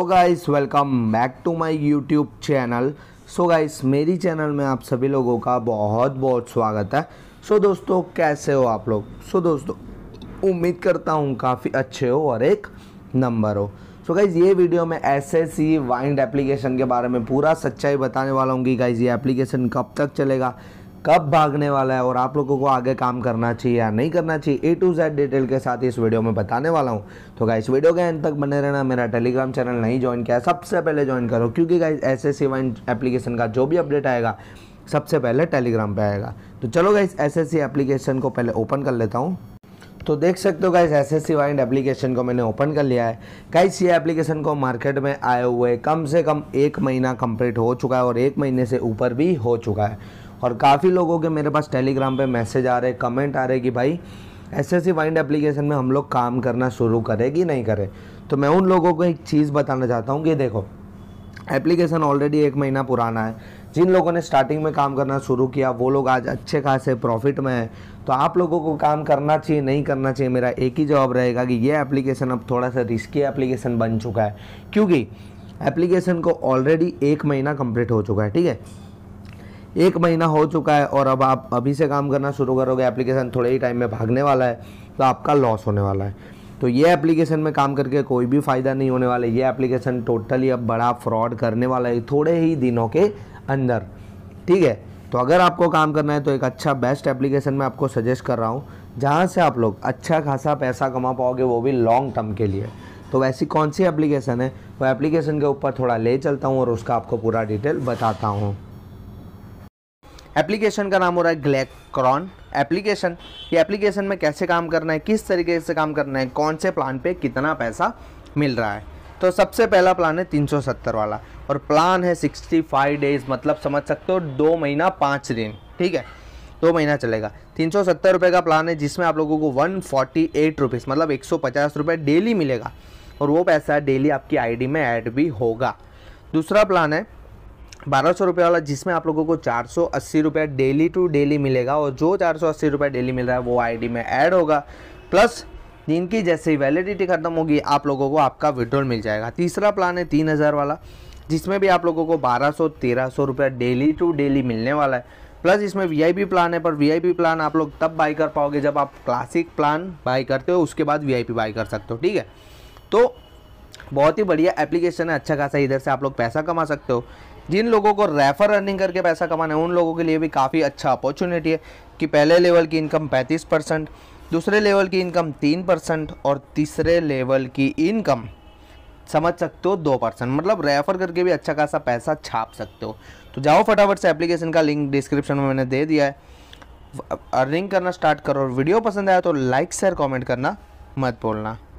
so guys welcome back to my YouTube channel so guys मेरी channel में आप सभी लोगों का बहुत बहुत स्वागत है सो so, दोस्तों कैसे हो आप लोग सो so, दोस्तों उम्मीद करता हूँ काफ़ी अच्छे हो और एक नंबर हो सो so, गाइज़ ये वीडियो में S S C wind application के बारे में पूरा सच्चाई बताने वाला हूँ कि गाइज़ ये एप्लीकेशन कब तक चलेगा कब भागने वाला है और आप लोगों को आगे काम करना चाहिए या नहीं करना चाहिए ए टू जेड डिटेल के साथ इस वीडियो में बताने वाला हूँ तो गाइस वीडियो के एंड तक बने रहना मेरा टेलीग्राम चैनल नहीं ज्वाइन किया सबसे पहले ज्वाइन करो क्योंकि गाइस एस एस एप्लीकेशन का जो भी अपडेट आएगा सबसे पहले टेलीग्राम पर आएगा तो चलो गाइस एस एस एप्लीकेशन को पहले ओपन कर लेता हूँ तो देख सकते हो guys S S C wind application को मैंने ओपन कर लिया है गाइस ये एप्लीकेशन को मार्केट में आए हुए कम से कम एक महीना कंप्लीट हो चुका है और एक महीने से ऊपर भी हो चुका है और काफ़ी लोगों के मेरे पास टेलीग्राम पे मैसेज आ रहे कमेंट आ रहे कि भाई एस एस वाइंड एप्लीकेशन में हम लोग काम करना शुरू करें कि नहीं करें तो मैं उन लोगों को एक चीज़ बताना चाहता हूँ कि देखो एप्लीकेशन ऑलरेडी एक महीना पुराना है जिन लोगों ने स्टार्टिंग में काम करना शुरू किया वो लोग आज अच्छे खासे प्रॉफिट में हैं तो आप लोगों को काम करना चाहिए नहीं करना चाहिए मेरा एक ही जवाब रहेगा कि ये एप्लीकेशन अब थोड़ा सा रिस्की एप्लीकेशन बन चुका है क्योंकि एप्लीकेशन को ऑलरेडी एक महीना कंप्लीट हो चुका है ठीक है एक महीना हो चुका है और अब आप अभी से काम करना शुरू करोगे एप्लीकेशन थोड़े ही टाइम में भागने वाला है तो आपका लॉस होने वाला है तो ये एप्लीकेशन में काम करके कोई भी फ़ायदा नहीं होने वाला ये एप्लीकेशन टोटली अब बड़ा फ्रॉड करने वाला है थोड़े ही दिनों के अंदर ठीक है तो अगर आपको काम करना है तो एक अच्छा बेस्ट एप्लीकेशन मैं आपको सजेस्ट कर रहा हूँ जहाँ से आप लोग अच्छा खासा पैसा कमा पाओगे वो भी लॉन्ग टर्म के लिए तो वैसी कौन सी एप्लीकेशन है वो एप्लीकेशन के ऊपर थोड़ा ले चलता हूँ और उसका आपको पूरा डिटेल बताता हूँ एप्लीकेशन का नाम हो रहा है ग्लैक्रॉन एप्लीकेशन ये एप्लीकेशन में कैसे काम करना है किस तरीके से काम करना है कौन से प्लान पे कितना पैसा मिल रहा है तो सबसे पहला प्लान है 370 वाला और प्लान है 65 डेज मतलब समझ सकते हो दो महीना पाँच दिन ठीक है दो महीना चलेगा तीन सौ सत्तर रुपये का प्लान है जिसमें आप लोगों को वन फोर्टी एट रुपीज़ मतलब एक सौ पचास रुपये डेली मिलेगा और वो पैसा डेली आपकी आईडी में ऐड भी होगा दूसरा प्लान है बारह सौ रुपये वाला जिसमें आप लोगों को चार सौ अस्सी रुपया डेली टू डेली मिलेगा और जो चार सौ अस्सी रुपया डेली मिल रहा है वो आईडी में ऐड होगा प्लस जिनकी जैसे ही वैलिडिटी खत्म होगी आप लोगों को आपका विड्रॉल मिल जाएगा तीसरा प्लान है तीन हज़ार वाला जिसमें भी आप लोगों को बारह सौ तेरह सौ रुपया डेली टू डेली मिलने वाला है प्लस इसमें पी प्लान है पर पी प्लान आप लोग तब बाई कर पाओगे जब आप क्लासिक प्लान बाई करते हो उसके बाद पी बाई कर सकते हो ठीक है तो बहुत ही बढ़िया एप्लीकेशन है अच्छा खासा इधर से आप लोग पैसा कमा सकते हो जिन लोगों को रेफर अर्निंग करके पैसा कमाना है उन लोगों के लिए भी काफ़ी अच्छा अपॉर्चुनिटी है कि पहले लेवल की इनकम पैंतीस परसेंट दूसरे लेवल की इनकम तीन परसेंट और तीसरे लेवल की इनकम समझ सकते हो दो परसेंट मतलब रेफर करके भी अच्छा खासा पैसा छाप सकते हो तो जाओ फटाफट से एप्लीकेशन का लिंक डिस्क्रिप्शन में मैंने दे दिया है अर्निंग करना स्टार्ट करो और वीडियो पसंद आया तो लाइक शेयर कमेंट करना मत बोलना